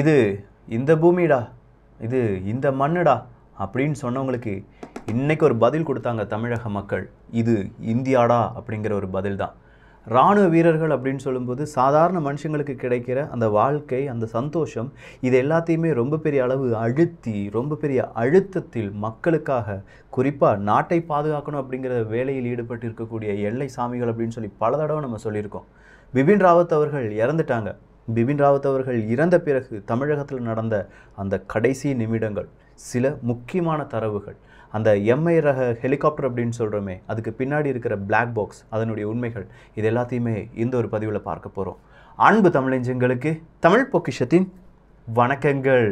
இது இந்த பூமிடா இது இந்த மண்ணுடா அப்படின்னு சொன்னவங்களுக்கு இன்றைக்கி ஒரு பதில் கொடுத்தாங்க தமிழக மக்கள் இது இந்தியாடா அப்படிங்கிற ஒரு பதில் தான் இராணுவ வீரர்கள் அப்படின்னு சொல்லும்போது சாதாரண மனுஷங்களுக்கு கிடைக்கிற அந்த வாழ்க்கை அந்த சந்தோஷம் இது எல்லாத்தையுமே ரொம்ப பெரிய அளவு அழுத்தி ரொம்ப பெரிய அழுத்தத்தில் மக்களுக்காக குறிப்பாக நாட்டை பாதுகாக்கணும் அப்படிங்கிற வேலையில் ஈடுபட்டு இருக்கக்கூடிய எல்லை சாமிகள் அப்படின்னு சொல்லி பல தடவை நம்ம சொல்லியிருக்கோம் பிபின் ராவத் அவர்கள் இறந்துட்டாங்க பிபின் ராவத் அவர்கள் இறந்த பிறகு தமிழகத்தில் நடந்த அந்த கடைசி நிமிடங்கள் சில முக்கியமான தரவுகள் அந்த எம்ஐ ரக ஹெலிகாப்டர் அப்படின்னு சொல்கிறோமே அதுக்கு பின்னாடி இருக்கிற பிளாக் பாக்ஸ் அதனுடைய உண்மைகள் இது எல்லாத்தையுமே இந்த ஒரு பதிவில் பார்க்க போகிறோம் அன்பு தமிழஞ்சங்களுக்கு தமிழ் பொக்கிஷத்தின் வணக்கங்கள்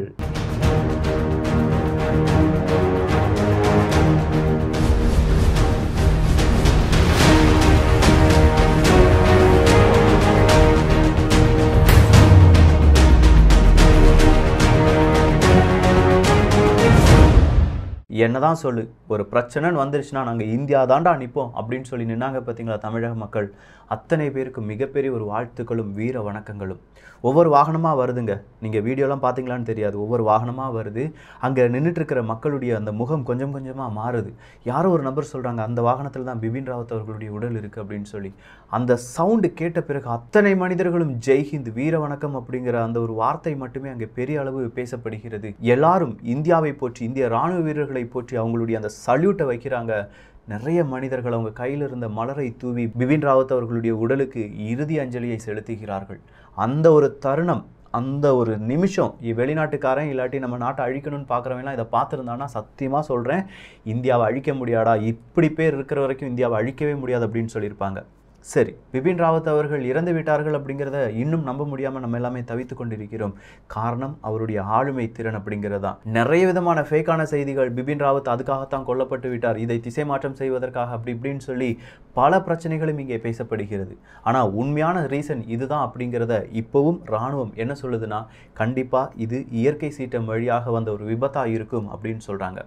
என்ன தான் சொல்லு ஒரு பிரச்சனைன்னு வந்துருச்சுன்னா நாங்கள் இந்தியா தாண்டா நிற்போம் அப்படின்னு சொல்லி நின்னாங்க பார்த்தீங்களா தமிழக மக்கள் அத்தனை பேருக்கு மிகப்பெரிய ஒரு வாழ்த்துக்களும் வீர வணக்கங்களும் ஒவ்வொரு வாகனமாக வருதுங்க நீங்கள் வீடியோலாம் பார்த்தீங்களான்னு தெரியாது ஒவ்வொரு வாகனமாக வருது அங்கே நின்றுட்டுருக்கிற மக்களுடைய அந்த முகம் கொஞ்சம் கொஞ்சமாக மாறுது யாரோ ஒரு நபர் சொல்கிறாங்க அந்த வாகனத்தில் தான் பிபின் ராவத் அவர்களுடைய உடல் இருக்குது அப்படின்னு சொல்லி அந்த சவுண்டு கேட்ட பிறகு அத்தனை மனிதர்களும் ஜெய்ஹிந்த் வீர வணக்கம் அப்படிங்கிற அந்த ஒரு வார்த்தை மட்டுமே அங்கே பெரிய அளவு பேசப்படுகிறது எல்லாரும் இந்தியாவை போற்றி இந்திய இராணுவ வீரர்களை போற்றி அவங்களுடைய அந்த சல்யூட்டை வைக்கிறாங்க நிறைய மனிதர்கள் அவங்க கையில் இருந்த மலரை தூவி பிபின் ராவத் அவர்களுடைய உடலுக்கு இறுதி அஞ்சலியை செலுத்துகிறார்கள் அந்த ஒரு தருணம் அந்த ஒரு நிமிஷம் வெளிநாட்டுக்காரன் இல்லாட்டி நம்ம நாட்டை அழிக்கணும்னு பார்க்குறவங்களாம் இதை பார்த்துருந்தானா சத்தியமாக சொல்கிறேன் இந்தியாவை அழிக்க முடியாடா இப்படி பேர் இருக்கிற வரைக்கும் இந்தியாவை அழிக்கவே முடியாது அப்படின்னு சொல்லியிருப்பாங்க சரி பிபின் ராவத் அவர்கள் இறந்து விட்டார்கள் அப்படிங்கிறத இன்னும் நம்ப முடியாமல் நம்ம எல்லாமே தவித்து கொண்டிருக்கிறோம் காரணம் அவருடைய ஆளுமை திறன் அப்படிங்கிறது தான் நிறைய விதமான ஃபேக்கான செய்திகள் பிபின் ராவத் அதுக்காகத்தான் கொல்லப்பட்டு விட்டார் இதை திசை மாற்றம் செய்வதற்காக அப்படி இப்படின்னு சொல்லி பல பிரச்சனைகளும் இங்கே பேசப்படுகிறது ஆனால் உண்மையான ரீசன் இதுதான் அப்படிங்கிறத இப்போவும் இராணுவம் என்ன சொல்லுதுன்னா கண்டிப்பாக இது இயற்கை சீட்டம் வழியாக வந்த ஒரு விபத்தாக இருக்கும் அப்படின்னு சொல்கிறாங்க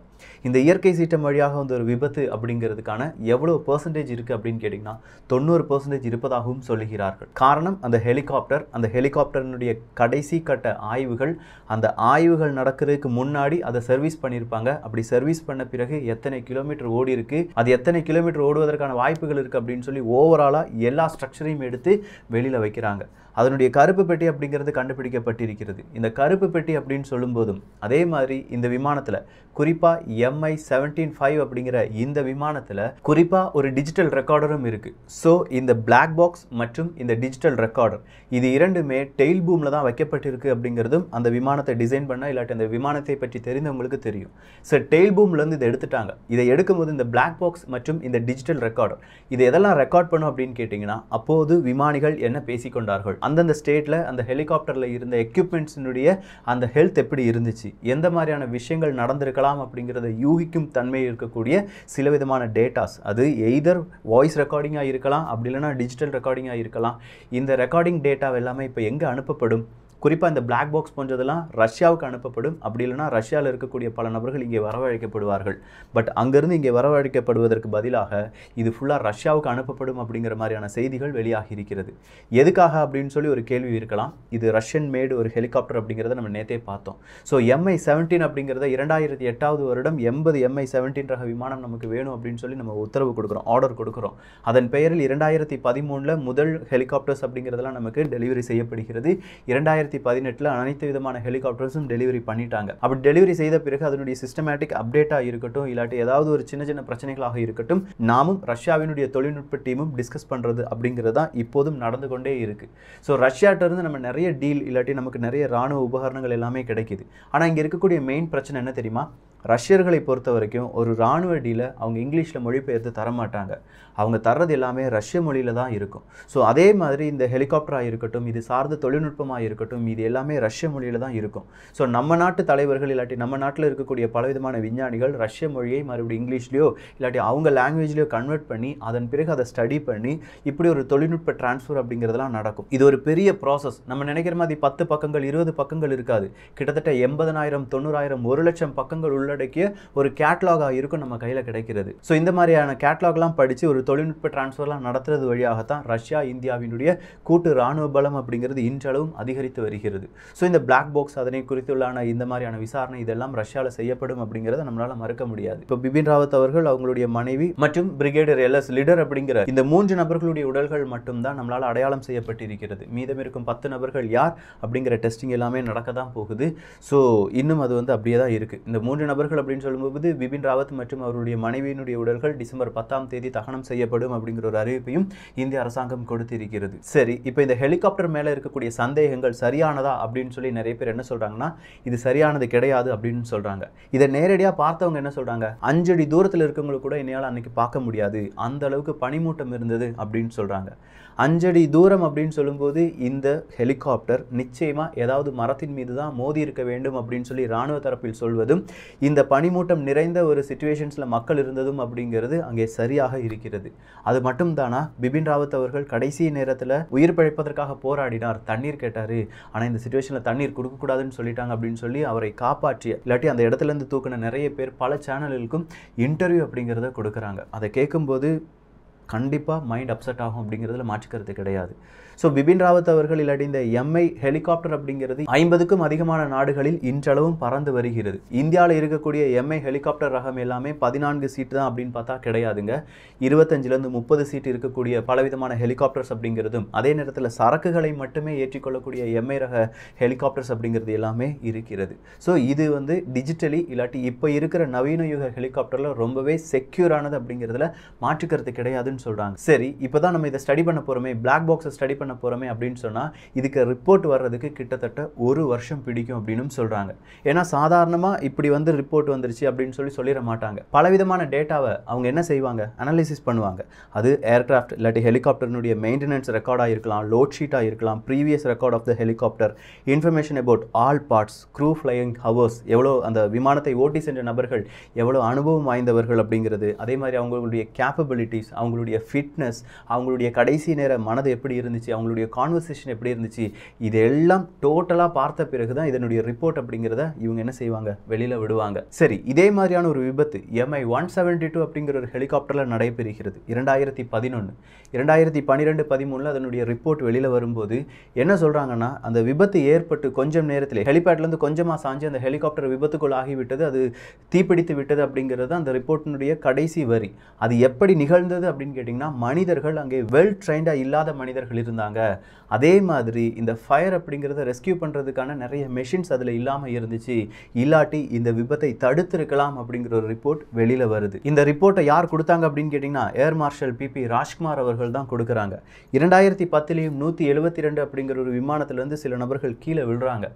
இந்த இயற்கை சீட்டம் வழியாக வந்த ஒரு விபத்து அப்படிங்கிறதுக்கான எவ்வளோ பர்சன்டேஜ் இருக்குது அப்படின்னு கேட்டிங்கன்னா தொண்ணூறு ஒரு பர்சன்டேஜ் இருப்பதாகவும் சொல்லுகிறார்கள் காரணம் அந்த ஹெலிகாப்டர் அந்த ஹெலிகாப்டரினுடைய கடைசி கட்ட ஆய்வுகள் அந்த ஆய்வுகள் நடக்கிறதுக்கு முன்னாடி அதை சர்வீஸ் பண்ணியிருப்பாங்க அப்படி சர்வீஸ் பண்ண பிறகு எத்தனை கிலோமீட்டர் ஓடி இருக்கு அது எத்தனை கிலோமீட்டர் ஓடுவதற்கான வாய்ப்புகள் இருக்குது அப்படின்னு சொல்லி ஓவராலாக எல்லா ஸ்ட்ரக்சரையும் எடுத்து வெளியில் வைக்கிறாங்க அதனுடைய கருப்பு பெட்டி அப்படிங்கிறது கண்டுபிடிக்கப்பட்டிருக்கிறது இந்த கருப்பு பெட்டி அப்படின்னு சொல்லும்போதும் அதே மாதிரி இந்த விமானத்தில் குறிப்பாக எம்ஐ செவன்டீன் ஃபைவ் அப்படிங்கிற இந்த விமானத்தில் குறிப்பாக ஒரு டிஜிட்டல் ரெக்கார்டரும் இருக்குது ஸோ இந்த பிளாக் பாக்ஸ் மற்றும் இந்த டிஜிட்டல் ரெக்கார்டர் இது இரண்டுமே டெய்ல் பூமில் தான் வைக்கப்பட்டிருக்கு அப்படிங்கிறதும் அந்த விமானத்தை டிசைன் பண்ண இல்லாட்டி அந்த விமானத்தை பற்றி தெரிந்தவங்களுக்கு தெரியும் ஸோ டெய்ல் பூம்லேருந்து இதை எடுத்துட்டாங்க இதை எடுக்கும்போது இந்த பிளாக் பாக்ஸ் மற்றும் இந்த டிஜிட்டல் ரெக்கார்டர் இது எதெல்லாம் ரெக்கார்ட் பண்ணும் அப்படின்னு கேட்டிங்கன்னா அப்போது விமானிகள் என்ன பேசிக்கொண்டார்கள் அந்தந்த ஸ்டேட்டில் அந்த ஹெலிகாப்டரில் இருந்த எக்யூப்மெண்ட்ஸினுடைய அந்த ஹெல்த் எப்படி இருந்துச்சு எந்த மாதிரியான விஷயங்கள் நடந்திருக்கலாம் இருக்கலாம் அப்படிங்கிறத யூகிக்கும் தன்மை இருக்கக்கூடிய சில விதமான டேட்டாஸ் அது எய்தர் வாய்ஸ் ரெக்கார்டிங்காக இருக்கலாம் அப்படி இல்லைனா டிஜிட்டல் ரெக்கார்டிங்காக இருக்கலாம் இந்த ரெக்கார்டிங் டேட்டா எல்லாமே இப்போ எங்கே அனுப்பப்படும் குறிப்பாக இந்த பிளாக் பாக்ஸ் போன்றதெல்லாம் ரஷ்யாவுக்கு அனுப்பப்படும் அப்படி இல்லைனா ரஷ்யாவில் இருக்கக்கூடிய பல நபர்கள் இங்கே வரவழைக்கப்படுவார்கள் பட் அங்கேருந்து இங்கே வரவழைக்கப்படுவதற்கு பதிலாக இது ஃபுல்லாக ரஷ்யாவுக்கு அனுப்பப்படும் அப்படிங்கிற மாதிரியான செய்திகள் வெளியாகி இருக்கிறது எதுக்காக அப்படின்னு சொல்லி ஒரு கேள்வி இருக்கலாம் இது ரஷ்யன் மேடு ஒரு ஹெலிகாப்டர் அப்படிங்கிறத நம்ம நேத்தே பார்த்தோம் ஸோ எம்ஐ செவன்டீன் அப்படிங்கிறத இரண்டாயிரத்தி எட்டாவது வருடம் எண்பது எம்ஐ செவன்டீன் ரக விமானம் நமக்கு வேணும் அப்படின்னு சொல்லி நம்ம உத்தரவு கொடுக்குறோம் ஆர்டர் கொடுக்குறோம் அதன் பெயரில் இரண்டாயிரத்தி பதிமூணில் முதல் ஹெலிகாப்டர்ஸ் அப்படிங்கிறதெல்லாம் நமக்கு டெலிவரி செய்யப்படுகிறது இரண்டாயிரத்தி ரெண்டாயிரத்தி பதினெட்டில் அனைத்து விதமான ஹெலிகாப்டர்ஸும் டெலிவரி பண்ணிட்டாங்க அப்படி டெலிவரி செய்த பிறகு அதனுடைய சிஸ்டமேட்டிக் அப்டேட்டாக இருக்கட்டும் இல்லாட்டி ஏதாவது ஒரு சின்ன சின்ன பிரச்சனைகளாக இருக்கட்டும் நாமும் ரஷ்யாவினுடைய தொழில்நுட்ப டீமும் டிஸ்கஸ் பண்ணுறது அப்படிங்கிறது தான் இப்போதும் நடந்து கொண்டே இருக்குது ஸோ ரஷ்யாட்டிருந்து நம்ம நிறைய டீல் இல்லாட்டி நமக்கு நிறைய ராணுவ உபகரணங்கள் எல்லாமே கிடைக்குது ஆனால் இங்கே இருக்கக்கூடிய மெயின் பிரச்சனை என்ன தெரியுமா ரஷ்யர்களை பொறுத்த வரைக்கும் ஒரு ராணுவ டீலை அவங்க இங்கிலீஷில் மொழிபெயர்த்து தர மாட்டாங்க அவங்க தர்றது எல்லாமே ரஷ்ய மொழியில் தான் இருக்கும் ஸோ அதே மாதிரி இந்த ஹெலிகாப்டராக இருக்கட்டும் இது சார்ந்த தொழில்நுட்பமாக இருக்கட்டும் ஆகட்டும் இது எல்லாமே ரஷ்ய மொழியில் தான் இருக்கும் ஸோ நம்ம நாட்டு தலைவர்கள் இல்லாட்டி நம்ம நாட்டில் இருக்கக்கூடிய பலவிதமான விஞ்ஞானிகள் ரஷ்ய மொழியை மறுபடியும் இங்கிலீஷ்லேயோ இல்லாட்டி அவங்க லாங்குவேஜ்லேயோ கன்வெர்ட் பண்ணி அதன் பிறகு அதை ஸ்டடி பண்ணி இப்படி ஒரு தொழில்நுட்ப டிரான்ஸ்ஃபர் அப்படிங்கிறதுலாம் நடக்கும் இது ஒரு பெரிய ப்ராசஸ் நம்ம நினைக்கிற மாதிரி பத்து பக்கங்கள் இருபது பக்கங்கள் இருக்காது கிட்டத்தட்ட எண்பதனாயிரம் தொண்ணூறாயிரம் ஒரு லட்சம் பக்கங்கள் உள்ளடக்கிய ஒரு கேட்லாகாக இருக்கும் நம்ம கையில் கிடைக்கிறது ஸோ இந்த மாதிரியான கேட்லாக்லாம் படித்து ஒரு தொழில்நுட்ப டிரான்ஸ்ஃபர்லாம் நடத்துறது வழியாகத்தான் ரஷ்யா இந்தியாவினுடைய கூட்டு இராணுவ பலம் அப்படிங்கிறது இன்றளவும் அதிகரித்து வருகிறது ஸோ இந்த பிளாக் பாக்ஸ் அதனை குறித்துள்ளான இந்த மாதிரியான விசாரணை இதெல்லாம் ரஷ்யாவில் செய்யப்படும் அப்படிங்கிறத நம்மளால் மறுக்க முடியாது இப்போ பிபின் ராவத் அவர்கள் அவங்களுடைய மனைவி மற்றும் பிரிகேடியர் எஸ் லிடர் அப்படிங்கிற இந்த மூன்று நபர்களுடைய உடல்கள் மட்டும்தான் நம்மளால் அடையாளம் செய்யப்பட்டிருக்கிறது மீதம் இருக்கும் பத்து நபர்கள் யார் அப்படிங்கிற டெஸ்டிங் எல்லாமே நடக்க தான் போகுது ஸோ இன்னும் அது வந்து அப்படியே தான் இருக்குது இந்த மூன்று நபர்கள் அப்படின்னு சொல்லும்போது பிபின் ராவத் மற்றும் அவருடைய மனைவியினுடைய உடல்கள் டிசம்பர் பத்தாம் தேதி தகனம் செய்யப்படும் அப்படிங்கிற ஒரு அறிவிப்பையும் இந்திய அரசாங்கம் கொடுத்திருக்கிறது சரி இப்போ இந்த ஹெலிகாப்டர் மேலே இருக்கக்கூடிய சந்தேகங்கள் சரி சரியானதா அப்படின்னு சொல்லி நிறைய பேர் என்ன சொல்கிறாங்கன்னா இது சரியானது கிடையாது அப்படின்னு சொல்கிறாங்க இதை நேரடியாக பார்த்தவங்க என்ன சொல்கிறாங்க அஞ்சடி தூரத்தில் இருக்கவங்களுக்கு கூட என்னையால் அன்றைக்கி பார்க்க முடியாது அந்த அளவுக்கு பனிமூட்டம் இருந்தது அப்படின்னு சொல்கிறாங்க அஞ்சடி தூரம் அப்படின்னு சொல்லும்போது இந்த ஹெலிகாப்டர் நிச்சயமாக ஏதாவது மரத்தின் மீது தான் மோதி இருக்க வேண்டும் அப்படின்னு சொல்லி இராணுவ தரப்பில் சொல்வதும் இந்த பனிமூட்டம் நிறைந்த ஒரு சுச்சுவேஷன்ஸில் மக்கள் இருந்ததும் அப்படிங்கிறது அங்கே சரியாக இருக்கிறது அது மட்டும் தானா பிபின் ராவத் அவர்கள் கடைசி நேரத்தில் உயிர் பிழைப்பதற்காக போராடினார் தண்ணீர் கேட்டார் ஆனால் இந்த சுச்சுவேஷனில் தண்ணீர் கொடுக்கக்கூடாதுன்னு சொல்லிட்டாங்க அப்படின்னு சொல்லி அவரை காப்பாற்றிய இல்லாட்டி அந்த இடத்துலேருந்து தூக்கின நிறைய பேர் பல சேனல்களுக்கும் இன்டர்வியூ அப்படிங்கிறத கொடுக்குறாங்க அதை கேட்கும்போது கண்டிப்பாக மைண்ட் அப்செட் ஆகும் அப்படிங்கிறதுல மாற்றிக்கிறது கிடையாது ஸோ பிபின் ராவத் அவர்கள் இல்லாட்டி இந்த எம்ஐ ஹெலிகாப்டர் அப்படிங்கிறது ஐம்பதுக்கும் அதிகமான நாடுகளில் இன்றளவும் பறந்து வருகிறது இந்தியாவில் இருக்கக்கூடிய எம்ஐ ஹெலிகாப்டர் ரகம் எல்லாமே பதினான்கு சீட்டு தான் அப்படின்னு பார்த்தா கிடையாதுங்க இருபத்தஞ்சிலேருந்து முப்பது சீட் இருக்கக்கூடிய பலவிதமான ஹெலிகாப்டர்ஸ் அப்படிங்கிறதும் அதே நேரத்தில் சரக்குகளை மட்டுமே ஏற்றிக்கொள்ளக்கூடிய எம்ஐ ரக ஹெலிகாப்டர்ஸ் அப்படிங்கிறது எல்லாமே இருக்கிறது ஸோ இது வந்து டிஜிட்டலி இல்லாட்டி இப்போ இருக்கிற நவீன யுக ஹெலிகாப்டரில் ரொம்பவே செக்யூரானது அப்படிங்கிறதுல மாற்றுக்கிறது கிடையாதுன்னு சொல்கிறாங்க சரி இப்போ தான் நம்ம இதை ஸ்டடி பண்ண போகிறோமே பிளாக் பாக்ஸை ஸ்டடி பண்ண போகிறோமே அப்படின்னு சொன்னால் இதுக்கு ரிப்போர்ட் வர்றதுக்கு கிட்டத்தட்ட ஒரு வருஷம் பிடிக்கும் அப்படின்னு சொல்கிறாங்க ஏன்னா சாதாரணமாக இப்படி வந்து ரிப்போர்ட் வந்துருச்சு அப்படின்னு சொல்லி சொல்லிட மாட்டாங்க பலவிதமான டேட்டாவை அவங்க என்ன செய்வாங்க அனாலிசிஸ் பண்ணுவாங்க அது ஏர்க்ராஃப்ட் இல்லாட்டி ஹெலிகாப்டர்னுடைய மெயின்டெனன்ஸ் ரெக்கார்டாக இருக்கலாம் லோட் ஷீட்டாக இருக்கலாம் previous record of the helicopter information about all parts crew flying hours எவ்வளோ அந்த விமானத்தை ஓட்டி சென்ற நபர்கள் எவ்வளோ அனுபவம் வாய்ந்தவர்கள் அப்படிங்கிறது அதே மாதிரி அவங்களுடைய கேப்பபிலிட்டிஸ் அவங்களுடைய ஃபிட்னஸ் அவங்களுடைய கடைசி நேர மனது எப்படி இருந்துச்சு அவங்களுடைய கான்வர்சேஷன் எப்படி இருந்துச்சு இதெல்லாம் டோட்டலாக பார்த்த பிறகு தான் இதனுடைய ரிப்போர்ட் அப்படிங்கிறத இவங்க என்ன செய்வாங்க வெளியில் விடுவாங்க சரி இதே மாதிரியான ஒரு விபத்து எம்ஐ ஒன் செவன்டி டூ அப்படிங்கிற ஒரு ஹெலிகாப்டரில் நடைபெறுகிறது இரண்டாயிரத்தி பதினொன்று இரண்டாயிரத்தி பன்னிரெண்டு பதிமூணில் அதனுடைய ரிப்போர்ட் வெளியில் வரும்போது என்ன சொல்கிறாங்கன்னா அந்த விபத்து ஏற்பட்டு கொஞ்சம் நேரத்தில் ஹெலிபேட்லேருந்து கொஞ்சமாக சாஞ்சு அந்த ஹெலிகாப்டர் விபத்துக்குள் ஆகிவிட்டது அது தீப்பிடித்து விட்டது அப்படிங்கிறது அந்த ரிப்போர்ட்டினுடைய கடைசி வரி அது எப்படி நிகழ்ந்தது அப்படின்னு கேட்டிங்கன்னா மனிதர்கள் அங்கே வெல் ட்ரைண்டாக இல்லாத மனிதர்கள் இருந்தாங்க இருந்தாங்க அதே மாதிரி இந்த ஃபயர் அப்படிங்கிறத ரெஸ்கியூ பண்ணுறதுக்கான நிறைய மெஷின்ஸ் அதில் இல்லாமல் இருந்துச்சு இல்லாட்டி இந்த விபத்தை தடுத்திருக்கலாம் அப்படிங்கிற ஒரு ரிப்போர்ட் வெளியில் வருது இந்த ரிப்போர்ட்டை யார் கொடுத்தாங்க அப்படின்னு கேட்டிங்கன்னா ஏர் மார்ஷல் பிபி ராஜ்குமார் அவர்கள் தான் கொடுக்குறாங்க இரண்டாயிரத்தி பத்துலேயும் நூற்றி எழுபத்தி ரெண்டு அப்படிங்கிற ஒரு விமானத்திலேருந்து சில நபர்கள் கீழே விழுறாங்க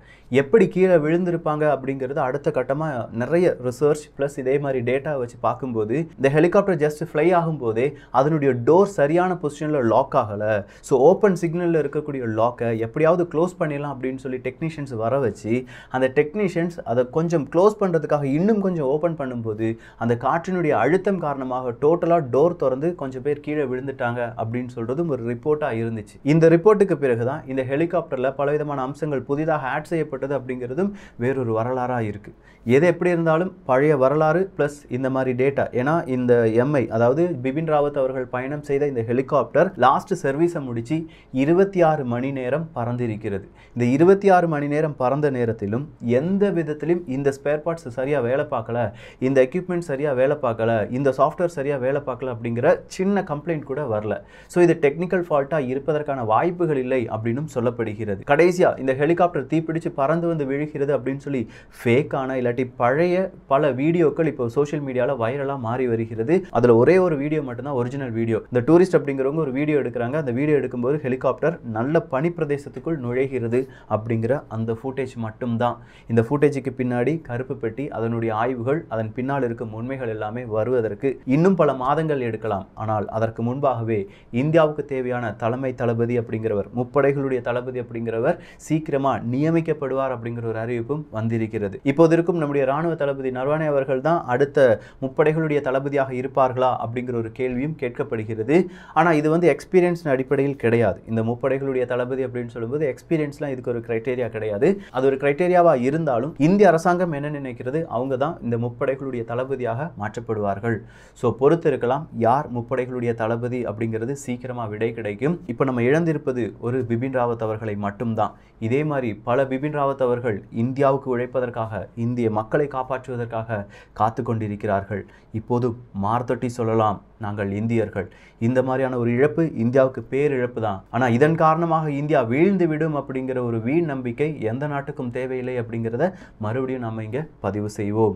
எப்படி கீழே விழுந்திருப்பாங்க அப்படிங்கிறது அடுத்த கட்டமாக நிறைய ரிசர்ச் ப்ளஸ் இதே மாதிரி டேட்டா வச்சு பார்க்கும்போது இந்த ஹெலிகாப்டர் ஜஸ்ட் ஃப்ளை ஆகும்போதே அதனுடைய டோர் சரியான பொசிஷனில் லாக் ஆகலை ஸோ ஓப்பன் சிக்னலில் இருக்கக்கூடிய லாக்கை எப்படியாவது க்ளோஸ் பண்ணிடலாம் அப்படின்னு சொல்லி டெக்னீஷியன்ஸ் வர வச்சு அந்த டெக்னீஷியன்ஸ் அதை கொஞ்சம் க்ளோஸ் பண்ணுறதுக்காக இன்னும் கொஞ்சம் ஓப்பன் பண்ணும்போது அந்த காற்றினுடைய அழுத்தம் காரணமாக டோட்டலாக டோர் திறந்து கொஞ்சம் பேர் கீழே விழுந்துட்டாங்க அப்படின்னு சொல்கிறதும் ஒரு ரிப்போர்ட்டாக இருந்துச்சு இந்த ரிப்போர்ட்டுக்கு பிறகு தான் இந்த ஹெலிகாப்டரில் பலவிதமான அம்சங்கள் புதிதாக ஆட் செய்யப்பட்டது அப்படிங்கிறதும் வேறொரு வரலாறாக இருக்குது எது எப்படி இருந்தாலும் பழைய வரலாறு ப்ளஸ் இந்த மாதிரி டேட்டா ஏன்னா இந்த எம்ஐ அதாவது பிபின் ராவத் அவர்கள் பயணம் செய்த இந்த ஹெலிகாப்டர் லாஸ்ட் சர்வீஸை முடித்து இருபத்தி ஆறு மணி நேரம் பறந்திருக்கிறது இந்த இருபத்தி ஆறு மணி நேரம் பறந்த நேரத்திலும் எந்த விதத்திலும் இந்த ஸ்பேர் பார்ட்ஸ் சரியாக வேலை பார்க்கல இந்த எக்யூப்மெண்ட் சரியாக வேலை பார்க்கல இந்த சாஃப்ட்வேர் சரியாக வேலை பார்க்கல அப்படிங்கிற சின்ன கம்ப்ளைண்ட் கூட வரல ஸோ இது டெக்னிக்கல் ஃபால்ட்டாக இருப்பதற்கான வாய்ப்புகள் இல்லை அப்படின்னும் சொல்லப்படுகிறது கடைசியாக இந்த ஹெலிகாப்டர் தீப்பிடிச்சு பறந்து வந்து விழுகிறது அப்படின்னு சொல்லி ஃபேக்கான இல்லாட்டி பழைய பல வீடியோக்கள் இப்போ சோஷியல் மீடியாவில் வைரலாக மாறி வருகிறது அதில் ஒரே ஒரு வீடியோ மட்டும்தான் ஒரிஜினல் வீடியோ இந்த டூரிஸ்ட் அப்படிங்கிறவங்க ஒரு வீடியோ எடுக்கிறாங்க அந்த வீடியோ எடுக்கும்போது ஹெலி ஹெலிகாப்டர் நல்ல பனி பிரதேசத்துக்குள் நுழைகிறது அப்படிங்கிற அந்த ஃபூட்டேஜ் மட்டும்தான் இந்த ஃபூட்டேஜுக்கு பின்னாடி கருப்பு பெட்டி அதனுடைய ஆய்வுகள் அதன் பின்னால் இருக்கும் உண்மைகள் எல்லாமே வருவதற்கு இன்னும் பல மாதங்கள் எடுக்கலாம் ஆனால் அதற்கு முன்பாகவே இந்தியாவுக்கு தேவையான தலைமை தளபதி அப்படிங்கிறவர் முப்படைகளுடைய தளபதி அப்படிங்கிறவர் சீக்கிரமா நியமிக்கப்படுவார் அப்படிங்கிற ஒரு அறிவிப்பும் வந்திருக்கிறது இப்போது இருக்கும் நம்முடைய ராணுவ தளபதி நரவானே அவர்கள் தான் அடுத்த முப்படைகளுடைய தளபதியாக இருப்பார்களா அப்படிங்கிற ஒரு கேள்வியும் கேட்கப்படுகிறது ஆனால் இது வந்து எக்ஸ்பீரியன்ஸின் அடிப்படையில் கிடையாது இந்த முப்படைகளுடைய தளபதி அப்படின்னு சொல்லும்போது எக்ஸ்பீரியன்ஸ்லாம் இதுக்கு ஒரு கிரைட்டேரியா கிடையாது அது ஒரு கிரைட்டேரியாவாக இருந்தாலும் இந்திய அரசாங்கம் என்ன நினைக்கிறது அவங்க தான் இந்த முப்படைகளுடைய தளபதியாக மாற்றப்படுவார்கள் ஸோ பொறுத்து இருக்கலாம் யார் முப்படைகளுடைய தளபதி அப்படிங்கிறது சீக்கிரமாக விடை கிடைக்கும் இப்போ நம்ம இழந்திருப்பது ஒரு பிபின் ராவத் அவர்களை மட்டும்தான் இதே மாதிரி பல பிபின் ராவத் அவர்கள் இந்தியாவுக்கு உழைப்பதற்காக இந்திய மக்களை காப்பாற்றுவதற்காக காத்து கொண்டிருக்கிறார்கள் இப்போது மார்த்தொட்டி சொல்லலாம் நாங்கள் இந்தியர்கள் இந்த மாதிரியான ஒரு இழப்பு இந்தியாவுக்கு பேரிழப்பு தான் ஆனால் இதன் காரணமாக இந்தியா வீழ்ந்து விடும் அப்படிங்கிற ஒரு வீண் நம்பிக்கை எந்த நாட்டுக்கும் தேவையில்லை அப்படிங்கிறத மறுபடியும் நம்ம இங்கே பதிவு செய்வோம்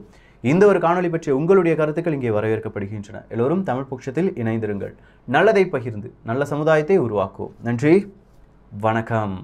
இந்த ஒரு காணொலி பற்றிய உங்களுடைய கருத்துக்கள் இங்கே வரவேற்கப்படுகின்றன எல்லோரும் தமிழ் பட்சத்தில் இணைந்திருங்கள் நல்லதை பகிர்ந்து நல்ல சமுதாயத்தை உருவாக்குவோம் நன்றி வணக்கம்